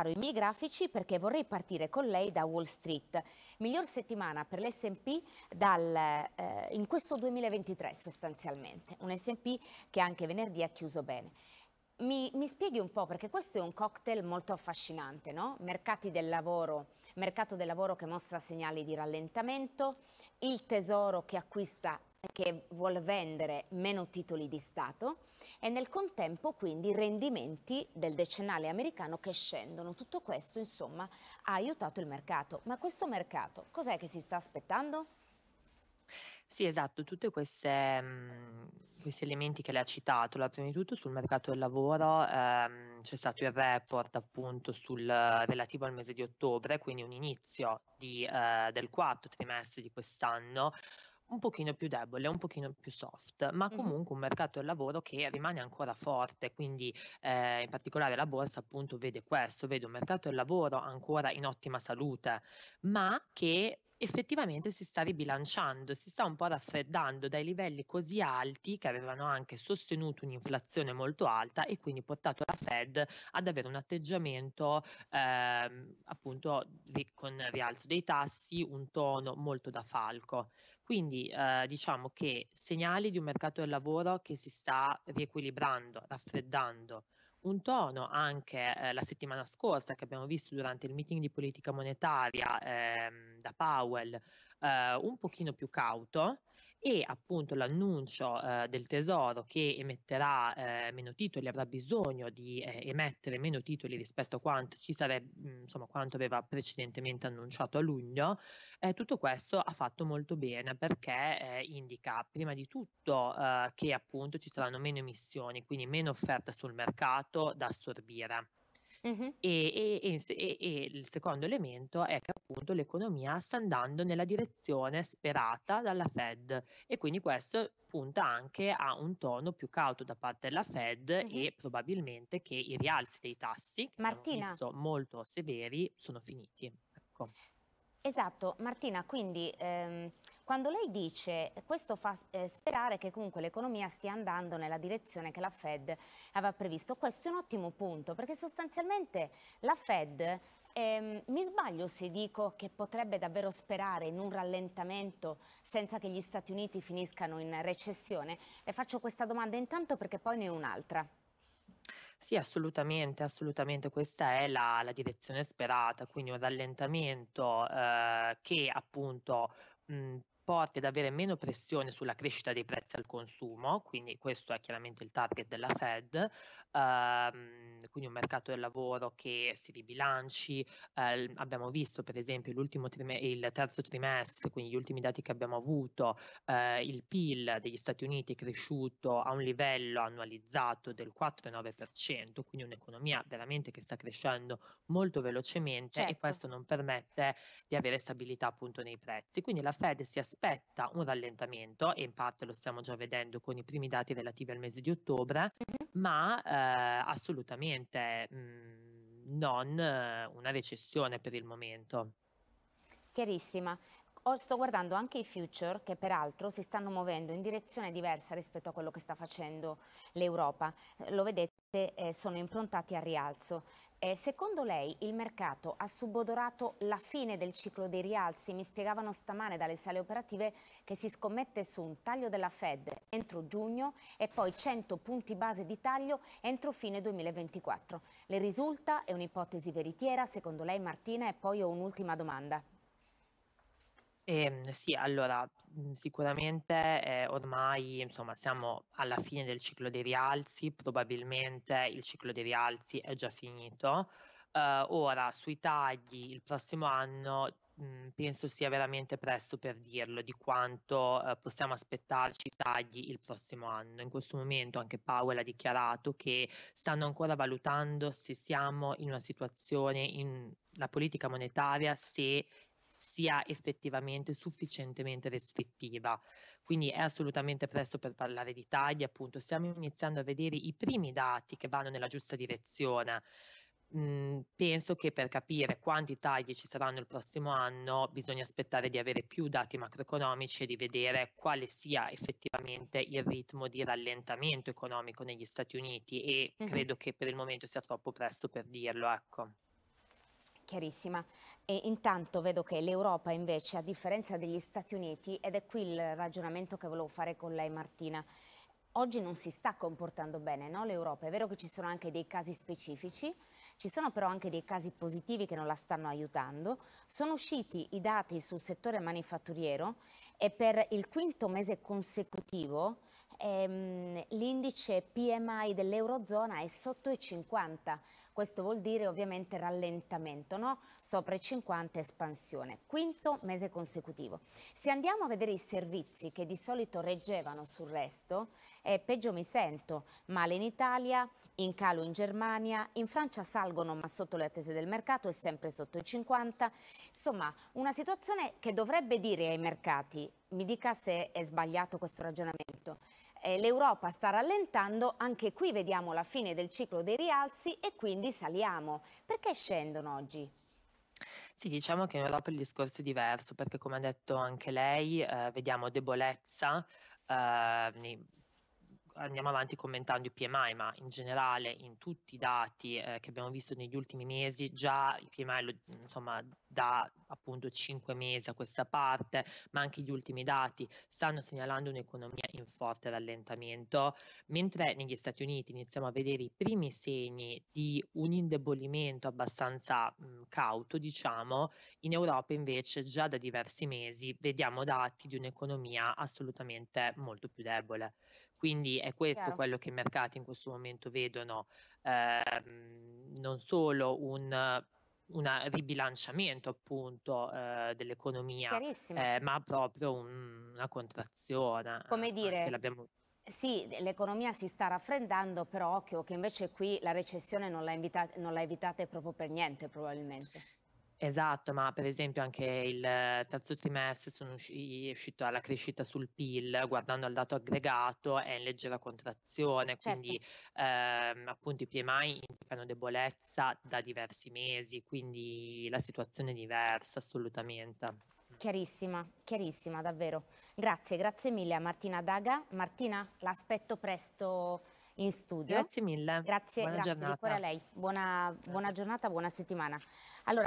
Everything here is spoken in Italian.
preparo i miei grafici perché vorrei partire con lei da Wall Street. Miglior settimana per l'S&P eh, in questo 2023 sostanzialmente, un S&P che anche venerdì ha chiuso bene. Mi, mi, spieghi un po', perché questo è un cocktail molto affascinante, no? Mercati del lavoro, mercato del lavoro che mostra segnali di rallentamento, il tesoro che acquista che vuole vendere meno titoli di Stato e nel contempo quindi rendimenti del decennale americano che scendono. Tutto questo insomma ha aiutato il mercato. Ma questo mercato cos'è che si sta aspettando? Sì, esatto, tutti mm, questi elementi che lei ha citato, la, prima di tutto sul mercato del lavoro ehm, c'è stato il report appunto sul, relativo al mese di ottobre, quindi un inizio di, eh, del quarto trimestre di quest'anno un pochino più debole, un pochino più soft, ma comunque un mercato del lavoro che rimane ancora forte, quindi eh, in particolare la borsa appunto vede questo, vede un mercato del lavoro ancora in ottima salute, ma che effettivamente si sta ribilanciando, si sta un po' raffreddando dai livelli così alti che avevano anche sostenuto un'inflazione molto alta e quindi portato la Fed ad avere un atteggiamento eh, appunto con rialzo dei tassi, un tono molto da falco. Quindi eh, diciamo che segnali di un mercato del lavoro che si sta riequilibrando, raffreddando, un tono anche eh, la settimana scorsa che abbiamo visto durante il meeting di politica monetaria ehm, da Powell eh, un pochino più cauto e appunto l'annuncio eh, del Tesoro che emetterà eh, meno titoli, avrà bisogno di eh, emettere meno titoli rispetto a quanto ci sarebbe, mhmm, insomma, quanto aveva precedentemente annunciato a luglio, eh, tutto questo ha fatto molto bene perché eh, indica prima di tutto eh, che appunto ci saranno meno emissioni, quindi meno offerta sul mercato da assorbire. Uh-huh. E, e, e, e, il secondo elemento è che appunto l'economia sta andando nella direzione sperata dalla Fed e quindi questo punta anche a un tono più cauto da parte della Fed uh-huh. e probabilmente che i rialzi dei tassi, che Martina. visto molto severi, sono finiti. Ecco. Esatto, Martina, quindi... Ehm quando lei dice questo fa eh, sperare che comunque l'economia stia andando nella direzione che la Fed aveva previsto, questo è un ottimo punto perché sostanzialmente la Fed eh, mi sbaglio se dico che potrebbe davvero sperare in un rallentamento senza che gli Stati Uniti finiscano in recessione? Le faccio questa domanda intanto perché poi ne ho un'altra. Sì, assolutamente, assolutamente, questa è la, la direzione sperata, quindi un rallentamento eh, che appunto mh, porti ad avere meno pressione sulla crescita dei prezzi al consumo, quindi questo è chiaramente il target della Fed, ehm, quindi un mercato del lavoro che si ribilanci, eh, abbiamo visto per esempio trime- il terzo trimestre, quindi gli ultimi dati che abbiamo avuto, eh, il PIL degli Stati Uniti è cresciuto a un livello annualizzato del 4,9%, quindi un'economia veramente che sta crescendo molto velocemente certo. e questo non permette di avere stabilità appunto nei prezzi. Quindi la Fed si aspetta aspetta un rallentamento e in parte lo stiamo già vedendo con i primi dati relativi al mese di ottobre, uh-huh. ma eh, assolutamente mh, mhmm, non eh, una recessione per il momento. Chiarissima. Oh, sto guardando anche i future che peraltro si stanno muovendo in direzione diversa rispetto a quello che sta facendo l'Europa. Lo vedete sicuramente eh, sono improntati al rialzo. Eh, secondo lei il mercato ha subodorato la fine del ciclo dei rialzi? Mi spiegavano stamane dalle sale operative che si scommette su un taglio della Fed entro giugno e poi 100 punti base di taglio entro fine 2024. Le risulta? È un'ipotesi veritiera? Secondo lei Martina? E poi ho un'ultima domanda. Ehm, sì, allora, mhmm, sicuramente, ehm, ormai insomma siamo alla fine del ciclo dei rialzi, probabilmente il ciclo dei rialzi è già finito. Uhm, ora sui tagli il prossimo anno, mhmm, penso sia veramente presto per dirlo di quanto, uhm, possiamo aspettarci tagli il prossimo anno. In questo momento anche Powell ha dichiarato che stanno ancora valutando se siamo in una situazione in la politica monetaria se sia effettivamente sufficientemente restrittiva. Quindi è assolutamente presto per parlare di tagli, appunto stiamo iniziando a vedere i primi dati che vanno nella giusta direzione. Mm, penso che per capire quanti tagli ci saranno il prossimo anno bisogna aspettare di avere più dati macroeconomici e di vedere quale sia effettivamente il ritmo di rallentamento economico negli Stati Uniti e mm-hmm. credo che per il momento sia troppo presto per dirlo. Ecco chiarissima. E intanto vedo che l'Europa invece, a differenza degli Stati Uniti, ed è qui il ragionamento che volevo fare con lei Martina, oggi non si sta comportando bene no? l'Europa. È vero che ci sono anche dei casi specifici, ci sono però anche dei casi positivi che non la stanno aiutando. Sono usciti i dati sul settore manifatturiero e per il quinto mese consecutivo ehm, l'indice PMI dell'Eurozona è sotto i 50, questo vuol dire ovviamente rallentamento, no? sopra i 50 espansione, quinto mese consecutivo. Se andiamo a vedere i servizi che di solito reggevano sul resto, eh, peggio mi sento, male in Italia, in calo in Germania, in Francia salgono ma sotto le attese del mercato e sempre sotto i 50, insomma una situazione che dovrebbe dire ai mercati mi dica se è sbagliato questo ragionamento. Eh, L'Europa sta rallentando, anche qui vediamo la fine del ciclo dei rialzi e quindi saliamo. Perché scendono oggi? Sì, diciamo che in Europa il discorso è diverso perché come ha detto anche lei eh, vediamo debolezza eh, andiamo avanti commentando i PMI, ma in generale in tutti i dati eh, che abbiamo visto negli ultimi mesi già il PMI lo, insomma, da appunto 5 mesi a questa parte, ma anche gli ultimi dati stanno segnalando un'economia in forte rallentamento, mentre negli Stati Uniti iniziamo a vedere i primi segni di un indebolimento abbastanza mh, cauto, diciamo, in Europa invece già da diversi mesi vediamo dati di un'economia assolutamente molto più debole. Quindi è questo Chiaro. quello che i mercati in questo momento vedono, eh, non solo un un ribilanciamento appunto eh, dell'economia, eh, ma proprio un, una contrazione. Eh, Come dire, sì, l'economia si sta raffreddando, però occhio che invece qui la recessione non l'ha invita- evitate proprio per niente probabilmente. Esatto, ma per esempio anche il terzo trimestre sono usci- è uscito alla crescita sul PIL, guardando al dato aggregato è in leggera contrazione, certo. quindi ehm, appunto i PMI indicano debolezza da diversi mesi, quindi la situazione è diversa assolutamente. Chiarissima, chiarissima davvero. Grazie, grazie mille a Martina Daga. Martina, l'aspetto presto in studio. Grazie mille. Grazie, buona grazie giornata. di a lei. Buona, buona giornata, buona settimana. Allora,